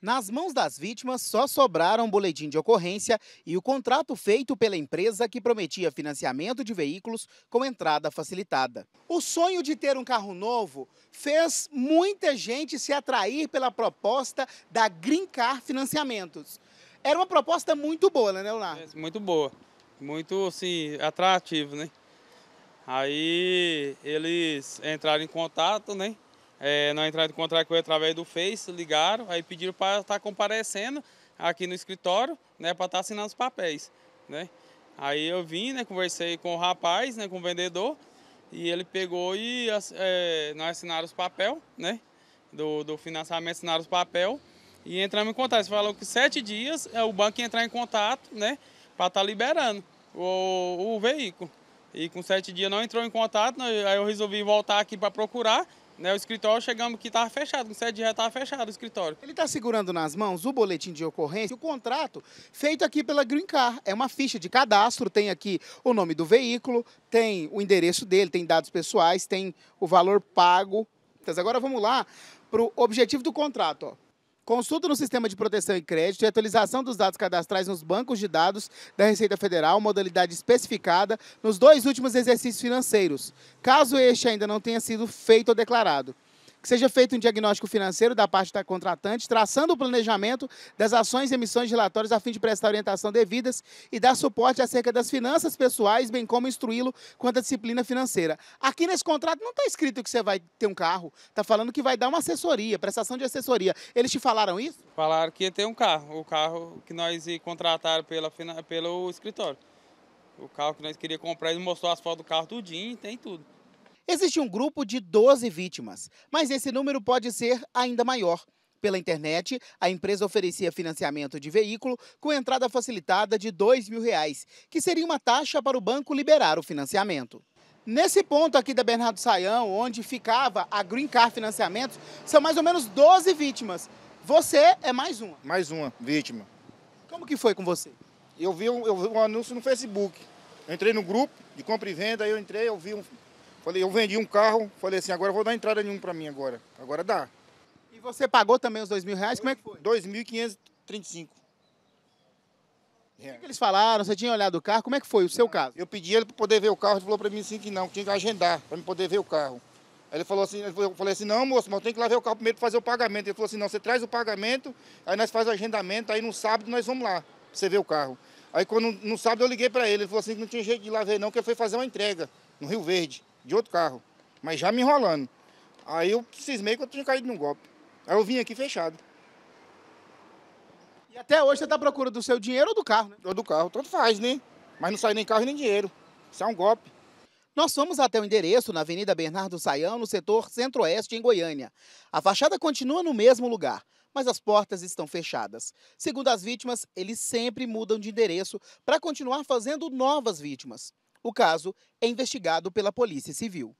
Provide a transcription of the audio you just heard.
Nas mãos das vítimas só sobraram boletim de ocorrência e o contrato feito pela empresa que prometia financiamento de veículos com entrada facilitada. O sonho de ter um carro novo fez muita gente se atrair pela proposta da Green Car Financiamentos. Era uma proposta muito boa, né, Leonardo? É, muito boa, muito assim, atrativo né? Aí eles entraram em contato, né? É, entrada entramos em contato com ele através do Face, ligaram, aí pediram para estar tá comparecendo aqui no escritório, né, para estar tá assinando os papéis, né. Aí eu vim, né, conversei com o rapaz, né, com o vendedor, e ele pegou e é, nós assinaram os papéis, né, do, do financiamento, assinaram os papéis, e entramos em contato. Você falou que sete dias é o banco ia entrar em contato, né, para estar tá liberando o, o veículo. E com sete dias não entrou em contato, né, aí eu resolvi voltar aqui para procurar, né, o escritório, chegamos aqui, estava fechado, com sete dias estava fechado o escritório. Ele está segurando nas mãos o boletim de ocorrência e o contrato feito aqui pela Green Car. É uma ficha de cadastro, tem aqui o nome do veículo, tem o endereço dele, tem dados pessoais, tem o valor pago. Então, agora vamos lá para o objetivo do contrato. Ó. Consulta no sistema de proteção e crédito e atualização dos dados cadastrais nos bancos de dados da Receita Federal, modalidade especificada, nos dois últimos exercícios financeiros, caso este ainda não tenha sido feito ou declarado que seja feito um diagnóstico financeiro da parte da contratante, traçando o planejamento das ações e emissões de relatórios a fim de prestar orientação devidas e dar suporte acerca das finanças pessoais, bem como instruí-lo quanto à disciplina financeira. Aqui nesse contrato não está escrito que você vai ter um carro, está falando que vai dar uma assessoria, prestação de assessoria. Eles te falaram isso? Falaram que ia ter um carro, o carro que nós contrataram pela, pelo escritório. O carro que nós queríamos comprar, ele mostrou as fotos do carro tudinho, tem tudo. Existe um grupo de 12 vítimas, mas esse número pode ser ainda maior. Pela internet, a empresa oferecia financiamento de veículo com entrada facilitada de R$ 2 mil, reais, que seria uma taxa para o banco liberar o financiamento. Nesse ponto aqui da Bernardo Saião, onde ficava a Green Car Financiamentos, são mais ou menos 12 vítimas. Você é mais uma. Mais uma vítima. Como que foi com você? Eu vi um, eu vi um anúncio no Facebook. Eu entrei no grupo de compra e venda, aí eu entrei, eu vi um, Falei, eu vendi um carro, falei assim, agora vou dar entrada nenhuma para mim agora. Agora dá. E você pagou também os dois mil reais? Como é que foi? 2.535. É. O que, eles falaram? Você tinha olhado o carro? Como é que foi o seu caso? Eu pedi ele para poder ver o carro, ele falou para mim assim que não, que tinha que agendar para me poder ver o carro. Aí ele falou assim, eu falei assim, não moço, mas tem que lá ver o carro primeiro para fazer o pagamento. Ele falou assim, não, você traz o pagamento, aí nós faz o agendamento, aí no sábado nós vamos lá para você ver o carro. Aí quando no sábado eu liguei para ele, ele falou assim que não tinha jeito de ir lá ver não, que ele foi fazer uma entrega no Rio Verde de outro carro, mas já me enrolando. Aí eu cismei que eu tinha caído num golpe. Aí eu vim aqui fechado. E até hoje você está à procura do seu dinheiro ou do carro, né? Ou do carro, tanto faz, né? Mas não sai nem carro nem dinheiro. Isso é um golpe. Nós fomos até o endereço na Avenida Bernardo Saião, no setor Centro-Oeste, em Goiânia. A fachada continua no mesmo lugar, mas as portas estão fechadas. Segundo as vítimas, eles sempre mudam de endereço para continuar fazendo novas vítimas. O caso é investigado pela Polícia Civil.